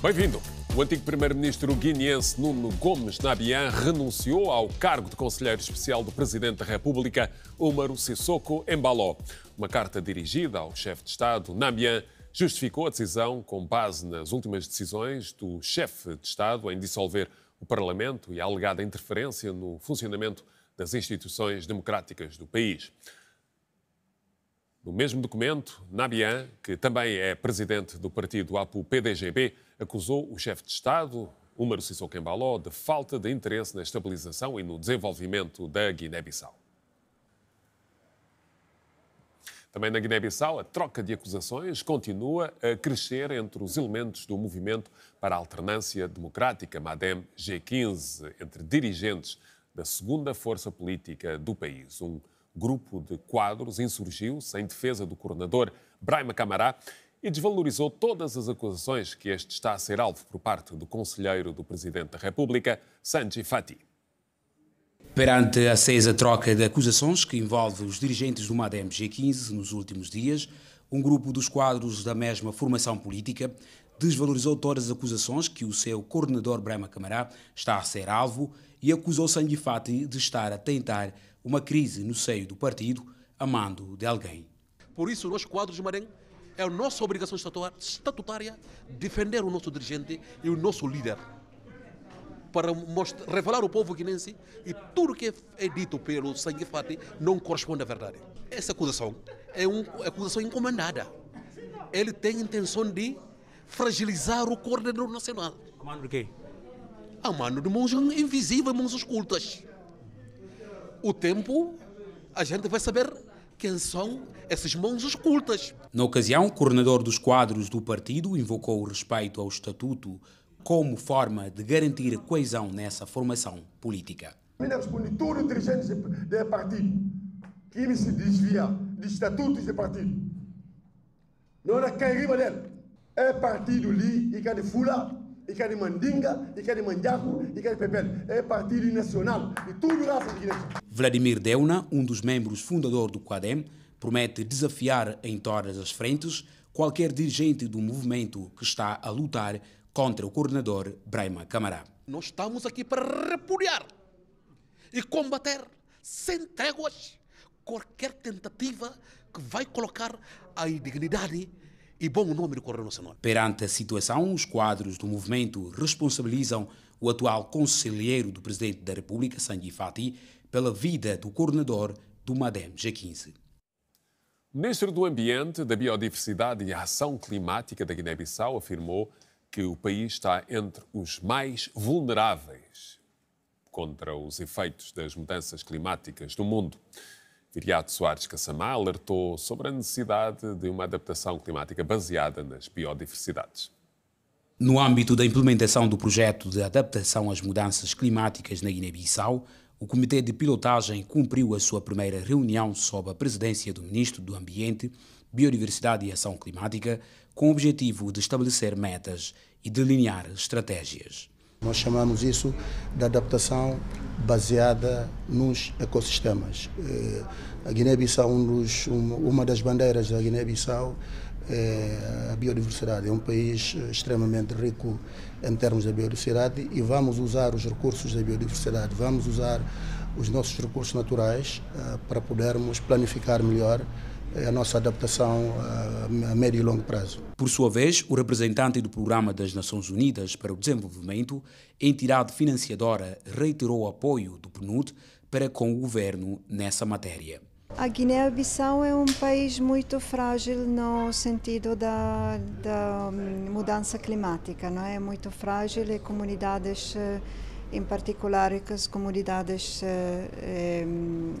Bem-vindo. O antigo primeiro-ministro guineense Nuno Gomes Nabian renunciou ao cargo de conselheiro especial do presidente da República, Umaru Sissoko Embaló. Uma carta dirigida ao chefe de Estado, Nabian, justificou a decisão com base nas últimas decisões do chefe de Estado em dissolver o Parlamento e a alegada interferência no funcionamento das instituições democráticas do país. No mesmo documento, Nabian, que também é presidente do partido APU-PDGB, acusou o chefe de Estado, Úmaro Sissoko Embaló, de falta de interesse na estabilização e no desenvolvimento da Guiné-Bissau. Também na Guiné-Bissau, a troca de acusações continua a crescer entre os elementos do movimento para a alternância democrática, MADEM G15, entre dirigentes da segunda força política do país. Um grupo de quadros insurgiu se em defesa do coordenador Braima Camará e desvalorizou todas as acusações que este está a ser alvo por parte do conselheiro do Presidente da República, Sanji Fati. Perante a acesa troca de acusações que envolve os dirigentes do MADEM G15 nos últimos dias, um grupo dos quadros da mesma formação política desvalorizou todas as acusações que o seu coordenador Braima Camará está a ser alvo e acusou Sanji Fati de estar a tentar uma crise no seio do partido a mando de alguém. Por isso, nós, quadros de Marém, é a nossa obrigação estatutária defender o nosso dirigente e o nosso líder para mostrar, revelar ao povo guinense e tudo o que é dito pelo sangue fati não corresponde à verdade. Essa acusação é uma acusação encomendada. Ele tem intenção de fragilizar o coordenador nacional. A de quem? A mano de mãos invisíveis, mãos ocultas o tempo a gente vai saber quem são essas mãos ocultas. Na ocasião, o coordenador dos quadros do partido invocou o respeito ao estatuto como forma de garantir coesão nessa formação política. Respondi todos os dirigentes do partido que ele se desvia de estatutos do partido. Não é quem rima dele. É partido ali e que é de fular ikali Mandinga, ikali Mandiaco, ikali Pepele. É partido nacional de tudo raça de Guiné. Vladimir Deuna, um dos membros fundador do Quadem, promete desafiar em todas as frentes qualquer dirigente do movimento que está a lutar contra o coordenador Braima Camará. Nós estamos aqui para repudiar e combater sem tréguas qualquer tentativa que vai colocar a indignidade e bom número correu no nome. Perante a situação, os quadros do movimento responsabilizam o atual conselheiro do Presidente da República, Sanji Fati, pela vida do coordenador do MADEM G15. Ministro do Ambiente, da Biodiversidade e Ação Climática da Guiné-Bissau afirmou que o país está entre os mais vulneráveis contra os efeitos das mudanças climáticas do mundo. Viriato Soares Cassamá alertou sobre a necessidade de uma adaptação climática baseada nas biodiversidades. No âmbito da implementação do projeto de adaptação às mudanças climáticas na Guiné-Bissau, o Comitê de Pilotagem cumpriu a sua primeira reunião sob a presidência do Ministro do Ambiente, Biodiversidade e Ação Climática, com o objetivo de estabelecer metas e delinear estratégias. Nós chamamos isso de adaptação baseada nos ecossistemas. Eh, a Guiné-Bissau, um um, uma das bandeiras da Guiné-Bissau é a biodiversidade. É um país eh, extremamente rico em termos de biodiversidade e vamos usar os recursos da biodiversidade, vamos usar os nossos recursos naturais para podermos planificar melhor é a nossa adaptação eh, a médio e longo prazo. Por sua vez, o representante do Programa das Nações Unidas para o Desenvolvimento, entidade financiadora, reiterou o apoio do PNUD para com o governo nessa matéria. A Guiné-Bissau é um país muito frágil no sentido da, da hum, mudança climática, não é? Muito frágil e comunidades eh, em particular é que as comunidades eh, eh,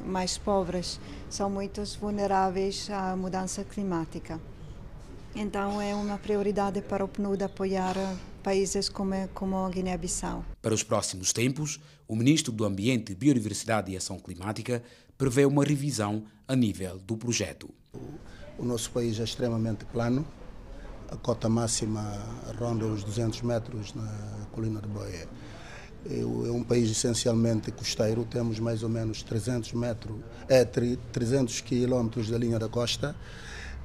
mais pobres são muito vulneráveis à mudança climática. Então é uma prioridade para o PNUD apoiar países como, como a Guiné-Bissau. Para os próximos tempos, o ministro do Ambiente, Biodiversidade e Ação Climática prevê uma revisão a nível do projeto. O nosso país é extremamente plano, a cota máxima ronda os 200 metros na colina de Boia. É, é um país essencialmente costeiro, temos mais ou menos 300 metros, é, 300 quilómetros da linha da costa,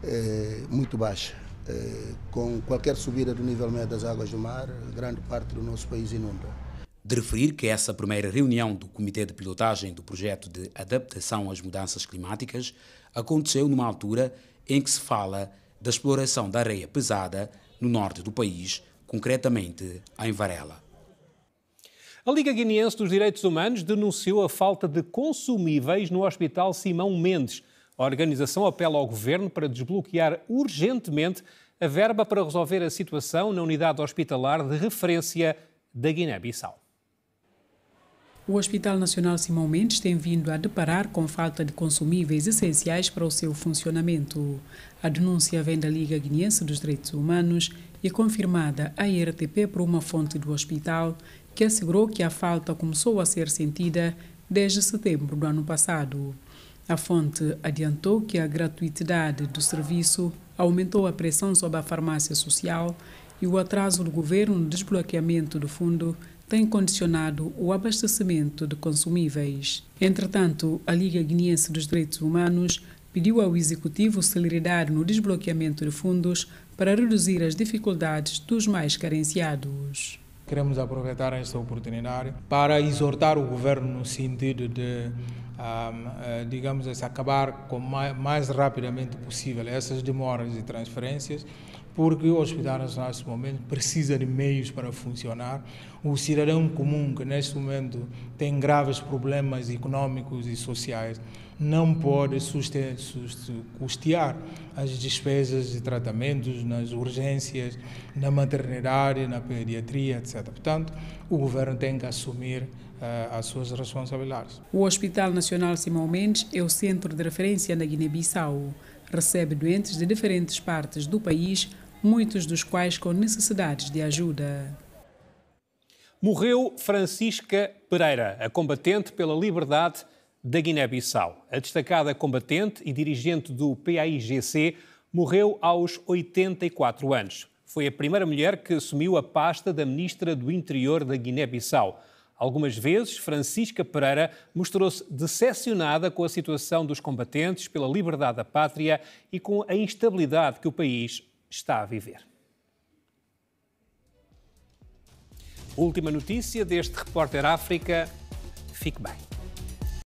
é, muito baixa. É, eh, com qualquer subida do nível médio das águas do mar, grande parte do nosso país inunda. De referir que essa primeira reunião do Comitê de Pilotagem do Projeto de Adaptação às Mudanças Climáticas aconteceu numa altura em que se fala da exploração da areia pesada no norte do país, concretamente em Varela. A Liga Guineense dos Direitos Humanos denunciou a falta de consumíveis no Hospital Simão Mendes. A organização apela ao governo para desbloquear urgentemente a verba para resolver a situação na unidade hospitalar de referência da Guiné-Bissau. O Hospital Nacional Simão Mendes tem vindo a deparar com falta de consumíveis essenciais para o seu funcionamento. A denúncia vem da Liga Guinense dos Direitos Humanos e é confirmada à RTP por uma fonte do hospital, que assegurou que a falta começou a ser sentida desde setembro do ano passado. A fonte adiantou que a gratuitidade do serviço aumentou a pressão sobre a farmácia social e o atraso do governo no desbloqueamento do fundo tem condicionado o abastecimento de consumíveis. Entretanto, a Liga Guineense dos Direitos Humanos pediu ao Executivo celeridade no desbloqueamento de fundos para reduzir as dificuldades dos mais carenciados. Queremos aproveitar esta oportunidade para exortar o governo no sentido de um, eh, digamos assim, acabar com mais, mais, rapidamente possível essas demoras de transferências, porque o Hospital Nacional, neste momento, precisa de meios para funcionar. O cidadão comum, que neste momento tem graves problemas econômicos e sociais, não pode suster, custear as despesas de tratamentos nas urgências, na maternidade, na pediatria, etc. Portanto, o governo tem que assumir eh, as suas responsabilidades. O Hospital Nacional Simão Mendes é o centro de referência na Guiné-Bissau. Recebe doentes de diferentes partes do país muitos dos quais com necessidades de ajuda. Morreu Francisca Pereira, a combatente pela liberdade da Guiné-Bissau. A destacada combatente e dirigente do PAIGC morreu aos 84 anos. Foi a primeira mulher que assumiu a pasta da ministra do Interior da Guiné-Bissau. Algumas vezes, Francisca Pereira mostrou-se decepcionada com a situação dos combatentes pela liberdade da pátria e com a instabilidade que o país está a viver. Última notícia deste Repórter África. Fique bem.